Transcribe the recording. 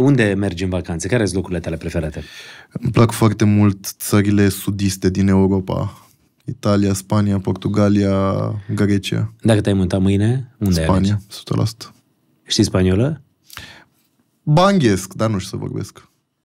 Unde mergi în vacanțe? Care sunt locurile tale preferate? Îmi plac foarte mult țările sudiste din Europa. Italia, Spania, Portugalia, Grecia. Dacă te-ai mutat mâine, unde Spania, ai 100%. Știi spaniolă? Banghesc, dar nu știu să vorbesc.